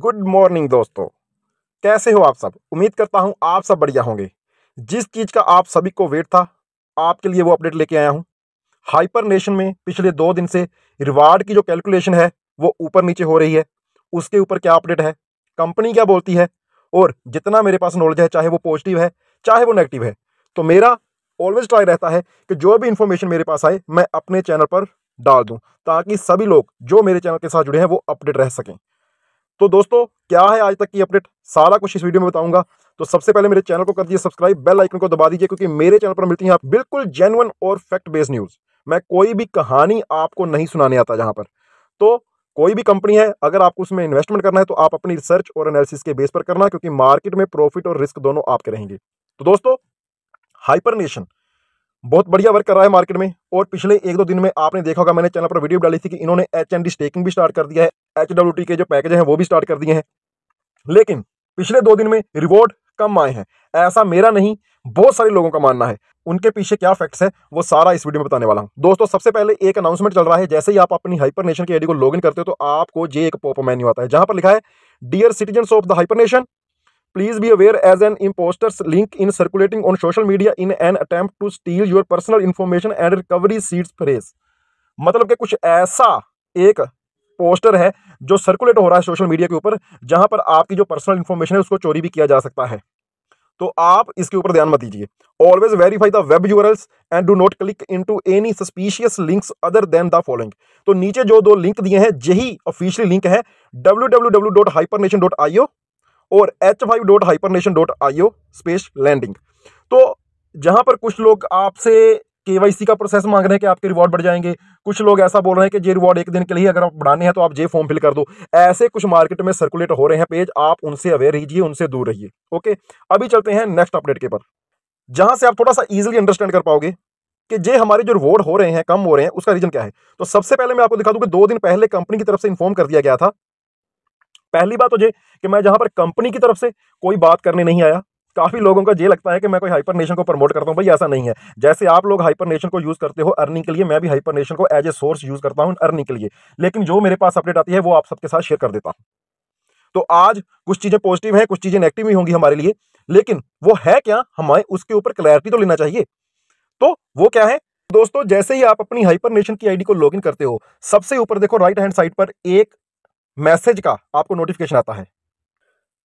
Good morning दोस्तों कैसे हो आप सब उम्मीद करता हूँ आप सब बढ़िया होंगे जिस चीज़ का आप सभी को वेट था आपके लिए वो अपडेट लेके आया हूँ हाइपर नेशन में पिछले दो दिन से रिवार्ड की जो कैलकुलेशन है वो ऊपर नीचे हो रही है उसके ऊपर क्या अपडेट है कंपनी क्या बोलती है और जितना मेरे पास नॉलेज है चाहे वो पॉजिटिव है चाहे वो नेगेटिव है तो मेरा ऑलवेज ट्राई रहता है कि जो भी इन्फॉर्मेशन मेरे पास आए मैं अपने चैनल पर डाल दूं ताकि सभी लोग जो मेरे चैनल के साथ जुड़े हैं वो अपडेट रह सकें तो दोस्तों क्या है आज तक की अपडेट सारा कुछ इस वीडियो में बताऊंगा तो सबसे पहले मेरे चैनल को कर दिए सब्सक्राइब बेल आइकन को दबा दीजिए क्योंकि मेरे चैनल पर मिलती है आप बिल्कुल जेनुअन और फैक्ट बेस्ड न्यूज़ मैं कोई भी कहानी आपको नहीं सुनाने आता जहां पर तो कोई भी कंपनी है अगर आपको उसमें इन्वेस्टमेंट करना है तो आप अपनी रिसर्च और एनालिसिस के बेस पर करना क्योंकि मार्केट में प्रॉफिट और रिस्क दोनों आपके रहेंगे तो दोस्तों हाइपरनेशन बहुत बढ़िया वर्क कर रहा है मार्केट में और पिछले एक दो दिन में आपने देखा होगा मैंने चैनल पर वीडियो डाली थी कि इन्होंने एच एन डी स्टेकिंग भी स्टार्ट कर दिया है एच डब्ल्यू टी के जो पैकेज हैं वो भी स्टार्ट कर दिए हैं लेकिन पिछले दो दिन में रिवॉर्ड कम आए हैं ऐसा मेरा नहीं बहुत सारे लोगों का मानना है उनके पीछे क्या फैक्ट्स है वो सारा इस वीडियो में बताने वाला हूँ दोस्तों सबसे पहले एक अनाउंसमेंट चल रहा है जैसे ही आप अपनी हाइपर नेशन की डी को लॉगिन करते हो तो आपको ये एक पॉप मेन्यू आता है जहां पर लिखा है dear citizen of the hyper nation please be aware as an impostors link in circulating on social media in an attempt to steal your personal information and recovery seeds phrase मतलब कि कुछ ऐसा एक पोस्टर है जो circulate हो रहा है सोशल मीडिया के ऊपर जहां पर आपकी जो पर्सनल इन्फॉर्मेशन है उसको चोरी भी किया जा सकता है तो आप इसके ऊपर ध्यान मत दीजिए always verify the web URLs and do not click in to any suspicious links other than the following तो नीचे जो दो लिंक दिए हैं यही ऑफिशियली लिंक है डब्ल्यू और H five dot hypernation dot I O space landing तो जहाँ पर कुछ लोग आपसे के का प्रोसेस मांग रहे हैं कि आपके रिवॉर्ड बढ़ जाएंगे कुछ लोग ऐसा बोल रहे हैं कि जे रिवॉर्ड एक दिन के लिए अगर आप बढ़ाने हैं तो आप जे फॉर्म फिल कर दो ऐसे कुछ मार्केट में सर्कुलेट हो रहे हैं पेज आप उनसे अवेयर रहिए उनसे दूर रहिए ओके अभी चलते हैं नेक्स्ट अपडेट के पर जहां से आप थोड़ा सा ईजिली अंडरस्टैंड कर पाओगे कि जे हमारे जो रिवॉर्ड हो रहे हैं कम हो रहे हैं उसका रीजन क्या है तो सबसे पहले मैं आपको दिखा दूँ कि दो दिन पहले कंपनी की तरफ से इन्फॉर्म कर दिया गया था पहली बात तो ये कि मैं जहाँ पर कंपनी की तरफ से कोई बात करने नहीं आया काफ़ी लोगों का ये लगता है कि मैं कोई हाइपर नेशन को प्रमोट करता हूँ भाई ऐसा नहीं है जैसे आप लोग हाइपर नेशन को यूज़ करते हो अर्निंग के लिए मैं भी हाइपर नेशन को एज ए सोर्स यूज़ करता हूँ अर्निंग के लिए लेकिन जो मेरे पास अपडेट आती है वो आप सबके साथ शेयर कर देता हूँ तो आज कुछ चीज़ें पॉजिटिव हैं कुछ चीज़ें नेगेटिव भी होंगी हमारे लिए लेकिन वो है क्या हमें उसके ऊपर क्लैरिटी तो लेना चाहिए तो वो क्या है दोस्तों जैसे ही आप अपनी हाइपर नेशन की आईडी को लॉगिन करते हो सबसे ऊपर देखो राइट हैंड साइड पर एक मैसेज का आपको नोटिफिकेशन आता है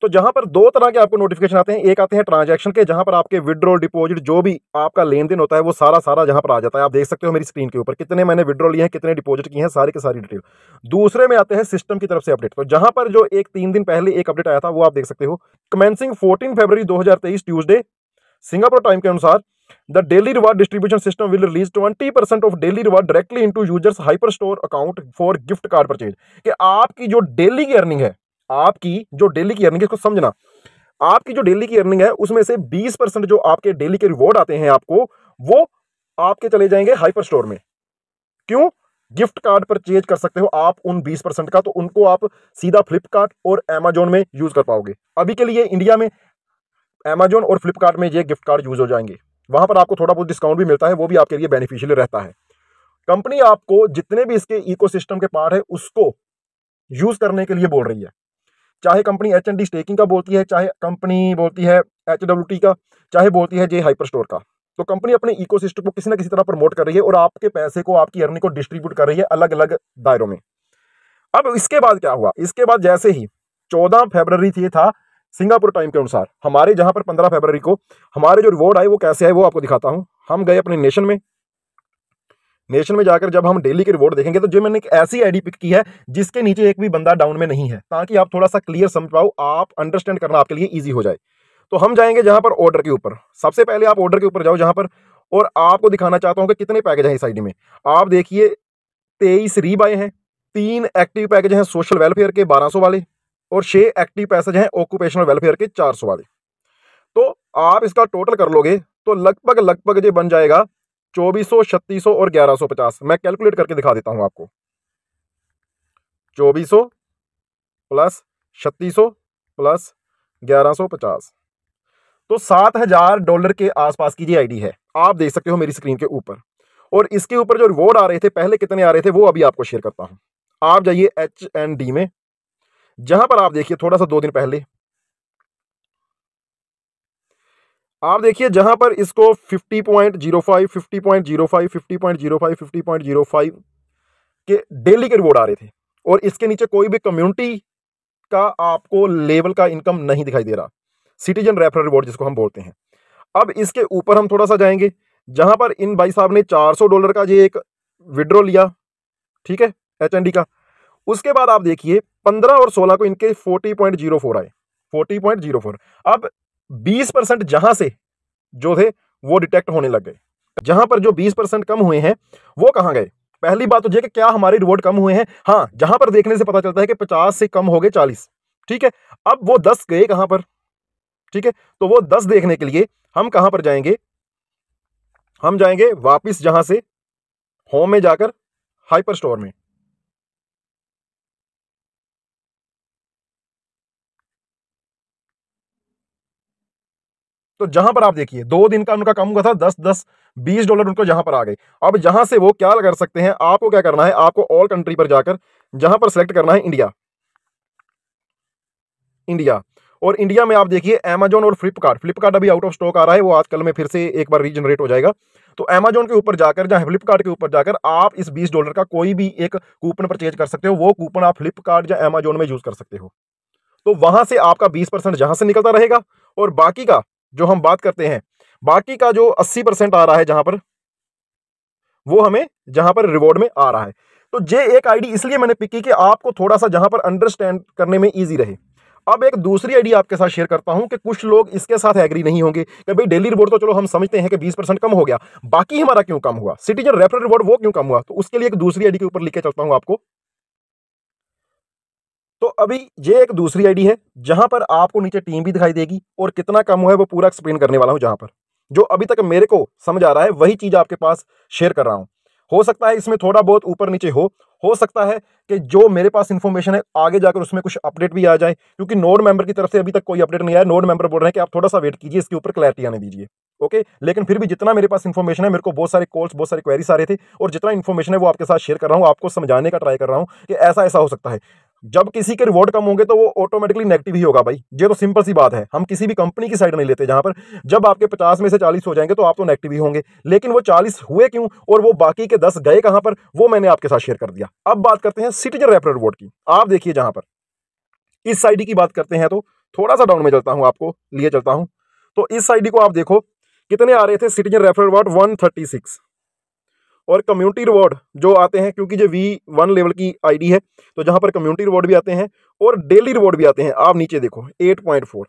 तो जहां पर दो तरह के आपको नोटिफिकेशन आते हैं एक आते हैं ट्रांजैक्शन के जहां पर आपके विड्रॉल डिपॉजिट जो भी आपका लेन देन होता है वो सारा सारा जहां पर आ जाता है आप देख सकते हो मेरी स्क्रीन के ऊपर कितने मैंने विड्रॉल लिए हैं कितने डिपॉजिट किए हैं सारे के सारी डिटेल दूसरे में आते हैं सिस्टम की तरफ से अपडेट तो जहां पर जो एक तीन दिन पहले एक अपडेट आया था वो आप देख सकते हो कमेंसिंग फोर्टीन फेबर दो ट्यूजडे सिंगापुर टाइम के अनुसार the daily The daily reward distribution system will release 20% of daily reward directly into users hyperstore account for gift card purchase. कि आपकी जो डेली की अर्निंग है आपकी जो डेली की अर्निंग है इसको समझना आपकी जो डेली की अर्निंग है उसमें से बीस परसेंट जो आपके डेली के रिवॉर्ड आते हैं आपको वो आपके चले जाएंगे हाइपर स्टोर में क्यों गिफ्ट कार्ड पर चेंज कर सकते हो आप उन 20 परसेंट का तो उनको आप सीधा फ्लिपकार्ट और अमेजोन में यूज कर पाओगे अभी के लिए इंडिया में अमेजोन और फ्लिपकार्ट में ये गिफ्ट कार्ड यूज हो जाएंगे वहाँ पर आपको थोड़ा बहुत डिस्काउंट भी मिलता है वो भी आपके लिए बेनिफिशियल रहता है कंपनी आपको जितने भी इसके इकोसिस्टम के पार्ट है उसको यूज़ करने के लिए बोल रही है चाहे कंपनी एच एन स्टेकिंग का बोलती है चाहे कंपनी बोलती है एच डब्ल्यू टी का चाहे बोलती है जे हाइपर स्टोर का तो कंपनी अपने इकोसिस्टम को किसी ना किसी तरह प्रमोट कर रही है और आपके पैसे को आपकी अर्निंग को डिस्ट्रीब्यूट कर रही है अलग अलग दायरों में अब इसके बाद क्या हुआ इसके बाद जैसे ही चौदह फेबररी थी था सिंगापुर टाइम के अनुसार हमारे जहां पर पंद्रह फरवरी को हमारे जो रिवॉर्ड आए वो कैसे आए वो आपको दिखाता हूं हम गए अपने नेशन में नेशन में जाकर जब हम डेली के रिवॉर्ड देखेंगे तो जो मैंने एक ऐसी आईडी पिक की है जिसके नीचे एक भी बंदा डाउन में नहीं है ताकि आप थोड़ा सा क्लियर समझ पाओ आप अंडरस्टैंड करना आपके लिए ईजी हो जाए तो हम जाएंगे जहाँ पर ऑर्डर के ऊपर सबसे पहले आप ऑर्डर के ऊपर जाओ जहाँ पर और आपको दिखाना चाहता हूँ कि कितने पैकेज हैं इस आईडी में आप देखिए तेईस रीब आए हैं तीन एक्टिव पैकेज हैं सोशल वेलफेयर के बारह वाले और छः एक्टिव पैसेज हैं ऑक्यूपेशनल वेलफेयर के चार सौ वाले तो आप इसका टोटल कर लोगे तो लगभग लगभग ये बन जाएगा चौबीस सौ छत्तीस सौ और ग्यारह सौ पचास मैं कैलकुलेट करके दिखा देता हूँ आपको चौबीस सौ प्लस छत्तीस सौ प्लस ग्यारह सौ पचास तो सात हजार डॉलर के आसपास की ये आईडी है आप देख सकते हो मेरी स्क्रीन के ऊपर और इसके ऊपर जो रिवॉर्ड आ रहे थे पहले कितने आ रहे थे वो अभी आपको शेयर करता हूँ आप जाइए एच एंड डी में जहां पर आप देखिए थोड़ा सा दो दिन पहले आप देखिए जहां पर इसको 50.05, 50.05, 50.05, 50.05 के डेली के रिवॉर्ड आ रहे थे और इसके नीचे कोई भी कम्युनिटी का आपको लेवल का इनकम नहीं दिखाई दे रहा सिटीजन रेफरल रिवॉर्ड जिसको हम बोलते हैं अब इसके ऊपर हम थोड़ा सा जाएंगे जहां पर इन भाई साहब ने 400 डॉलर का ये एक विड्रो लिया ठीक है एच का उसके बाद आप देखिए पंद्रह और सोलह को इनके फोर्टी पॉइंट जीरो फोर आए फोर्टी पॉइंट जीरो फोर अब बीस परसेंट जहां से जो थे वो डिटेक्ट होने लग गए जहां पर जो बीस परसेंट कम हुए हैं वो कहां गए पहली बात तो ये कि क्या हमारे रिवॉर्ड कम हुए हैं हाँ जहां पर देखने से पता चलता है कि पचास से कम हो गए चालीस ठीक है अब वो दस गए कहां पर ठीक है तो वो दस देखने के लिए हम कहां पर जाएंगे हम जाएंगे वापिस जहां से होम में जाकर हाइपर स्टोर में तो जहां पर आप देखिए दो दिन का उनका कम हुआ था दस दस बीस डॉलर उनको यहां पर आ गए अब यहां से वो क्या कर सकते हैं आपको क्या करना है आपको ऑल कंट्री पर जाकर जहां पर सेलेक्ट करना है इंडिया इंडिया और इंडिया में आप देखिए एमेजोन और फ्लिपकार्ट फ्लिपकार्ट अभी आउट ऑफ स्टॉक आ रहा है वो आजकल में फिर से एक बार रीजनरेट हो जाएगा तो एमेजोन के ऊपर जाकर या फ्लिपकार्ट के ऊपर जाकर आप इस बीस डॉलर का कोई भी एक कूपन परचेज कर सकते हो वो कूपन आप फ्लिपकार्ट या एमेजोन में यूज कर सकते हो तो वहां से आपका बीस परसेंट जहां से निकलता रहेगा और बाकी का जो हम बात करते हैं बाकी का जो 80 परसेंट आ रहा है जहां पर वो हमें जहां पर रिवॉर्ड में आ रहा है तो जे एक आईडी इसलिए मैंने पिक की कि आपको थोड़ा सा जहां पर अंडरस्टैंड करने में ईजी रहे अब एक दूसरी आईडी आपके साथ शेयर करता हूं कि कुछ लोग इसके साथ एग्री नहीं होंगे कि भाई डेली रिवॉर्ड तो चलो हम समझते हैं कि 20 परसेंट कम हो गया बाकी हमारा क्यों कम हुआ सिटीजन रेफरल रिवॉर्ड वो क्यों कम हुआ तो उसके लिए एक दूसरी आईडी के ऊपर लिख के चलता हूं आपको तो अभी ये एक दूसरी आईडी है जहां पर आपको नीचे टीम भी दिखाई देगी और कितना कम हुआ है वो पूरा एक्सप्लेन करने वाला हूं जहां पर जो अभी तक मेरे को समझ आ रहा है वही चीज आपके पास शेयर कर रहा हूं हो सकता है इसमें थोड़ा बहुत ऊपर नीचे हो हो सकता है कि जो मेरे पास इन्फॉर्मेशन है आगे जाकर उसमें कुछ अपडेट भी आ जाए क्योंकि नोड मेंबर की तरफ से अभी तक कोई अपडेट नहीं आया नोड मेंबर बोल रहे हैं कि आप थोड़ा सा वेट कीजिए इसके ऊपर क्लैरिटी आने दीजिए ओके लेकिन फिर भी जितना मेरे पास इन्फॉर्मेशन है मेरे को बहुत सारे कॉल्स बहुत सारे क्वेरीज आ रहे थे और जितना इन्फॉर्मेशन है वो आपके साथ शेयर कर रहा हूँ आपको समझाने का ट्राई कर रहा हूँ कि ऐसा ऐसा हो सकता है जब किसी के रिवॉर्ड कम होंगे तो वो ऑटोमेटिकली नेगेटिव ही होगा भाई ये तो सिंपल सी बात है हम किसी भी कंपनी की साइड नहीं लेते जहां पर जब आपके पचास में से चालीस हो जाएंगे तो आप तो नेगेटिव ही होंगे लेकिन वो चालीस हुए क्यों और वो बाकी के दस गए कहां पर वो मैंने आपके साथ शेयर कर दिया अब बात करते हैं सिटीजन रेफर रिवॉर्ड की आप देखिए जहां पर इस साइड की बात करते हैं तो थोड़ा सा डाउन में चलता हूं आपको लिए चलता हूं तो इस साइड को आप देखो कितने आ रहे थे सिटीजन रेफर रिवॉर्ड वन और कम्युनिटी रिवॉर्ड जो आते हैं क्योंकि ये वी वन लेवल की आईडी है तो जहां पर कम्युनिटी रिवॉर्ड भी आते हैं और डेली रिवॉर्ड भी आते हैं आप नीचे देखो 8.4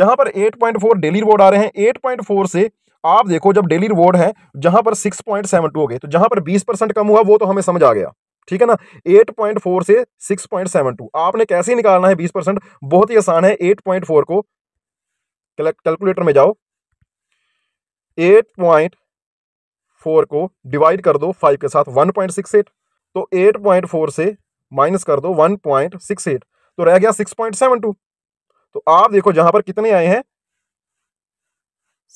जहां पर 8.4 डेली रिवॉर्ड आ रहे हैं 8.4 से आप देखो जब डेली रिवॉर्ड है जहां पर 6.72 हो गए तो जहां पर 20 परसेंट कम हुआ वो तो हमें समझ आ गया ठीक है ना 8.4 से 6.72 आपने कैसे निकालना है 20 परसेंट बहुत ही आसान है 8.4 को कैलकुलेटर में जाओ 8. फोर को डिवाइड कर दो फाइव के साथ वन पॉइंट सिक्स एट तो एट पॉइंट फोर से माइनस कर दो वन पॉइंट सिक्स एट तो रह गया सिक्स पॉइंट सेवन टू तो आप देखो जहां पर कितने आए हैं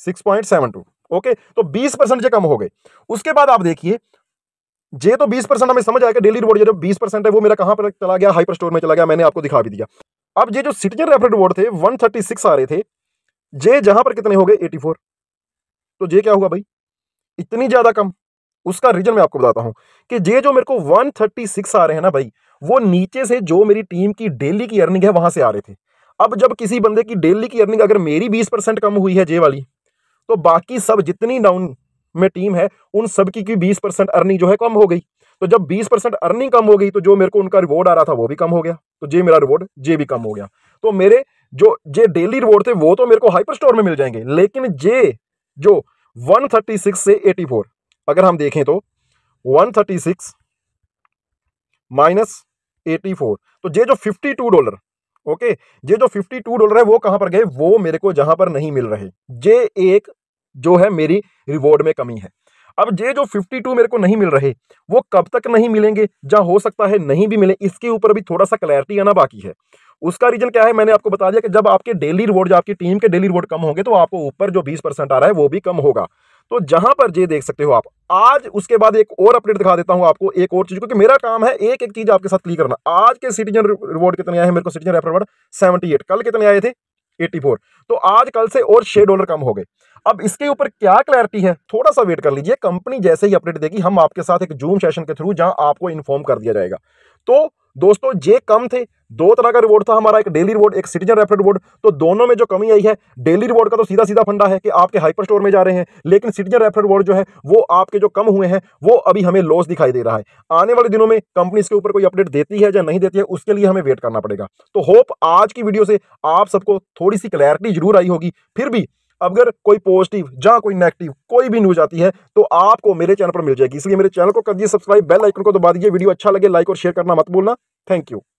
six point seven two okay तो बीस परसेंट से कम हो गए उसके बाद आप देखिए जे तो बीस परसेंट हमें समझ आएगा डेली रिवॉर्ड जो बीस परसेंट है वो मेरा कहां पर चला गया हाइपर स्टोर में चला गया मैंने आपको दिखा भी दिया अब ये जो सिटीजन रेफर रिवॉर्ड थे 136 आ रहे थे जे जहां पर कितने हो गए 84 तो जे क्या हुआ भाई इतनी ज्यादा कम उसका रीजन मैं आपको बताता हूं कि ये जो मेरे को 136 आ रहे हैं ना भाई वो नीचे से जो मेरी टीम की डेली की अर्निंग है वहां से आ रहे थे अब जब किसी बंदे की डेली की अर्निंग अगर मेरी 20 परसेंट कम हुई है जे वाली तो बाकी सब जितनी डाउन में टीम है उन सबकी की बीस परसेंट अर्निंग जो है कम हो गई तो जब बीस परसेंट अर्निंग कम हो गई तो जो मेरे को उनका रिवॉर्ड आ रहा था वो भी कम हो गया तो जे मेरा रिवॉर्ड जे भी कम हो गया तो मेरे जो जे डेली रिवॉर्ड थे वो तो मेरे को हाइपर स्टोर में मिल जाएंगे लेकिन जे जो 136 से 84 अगर हम देखें तो 136 माइनस 84 तो ये जो 52 डॉलर ओके ये जो 52 डॉलर है वो कहां पर गए वो मेरे को जहां पर नहीं मिल रहे ये एक जो है मेरी रिवॉर्ड में कमी है अब ये जो 52 मेरे को नहीं मिल रहे वो कब तक नहीं मिलेंगे जहां हो सकता है नहीं भी मिले इसके ऊपर भी थोड़ा सा क्लैरिटी आना बाकी है उसका रीजन क्या है मैंने आपको बता दिया कि जब आपके डेली रिवॉर्ड आपकी टीम के डेली रिवॉर्ड कम होंगे तो आपको ऊपर जो बीस परसेंट आ रहा है वो भी कम होगा तो जहां पर ये देख सकते हो आप आज उसके बाद एक और अपडेट दिखा देता हूं आपको एक और चीज क्योंकि मेरा काम है एक एक चीज आपके साथ क्लियर करना आज के सिटीजन रिवॉर्ड कितने आए हैं मेरे को सिटीजन रेफर रिवॉर्ड सेवेंटी कल कितने आए थे 84 तो आज कल से और छह डॉलर कम हो गए अब इसके ऊपर क्या क्लैरिटी है थोड़ा सा वेट कर लीजिए कंपनी जैसे ही अपडेट देगी हम आपके साथ एक जूम सेशन के थ्रू जहां आपको इन्फॉर्म कर दिया जाएगा तो दोस्तों जे कम थे दो तरह का रिवॉर्ड था हमारा एक डेली रिवॉर्ड एक सिटीजन रेफर रिवॉर्ड तो दोनों में जो कमी आई है डेली रिवॉर्ड का तो सीधा सीधा फंडा है कि आपके हाइपर स्टोर में जा रहे हैं लेकिन सिटीजन रेफर रिवॉर्ड जो है वो आपके जो कम हुए हैं वो अभी हमें लॉस दिखाई दे रहा है आने वाले दिनों में कंपनी इसके ऊपर कोई अपडेट देती है या नहीं देती है उसके लिए हमें वेट करना पड़ेगा तो होप आज की वीडियो से आप सबको थोड़ी सी क्लैरिटी जरूर आई होगी फिर भी अगर कोई पॉजिटिव या कोई नेगेटिव कोई भी न्यूज आती है तो आपको मेरे चैनल पर मिल जाएगी इसलिए मेरे चैनल को कर दिए सब्सक्राइब बेल आइकन को दबा दीजिए वीडियो अच्छा लगे लाइक और शेयर करना मत बोलना थैंक यू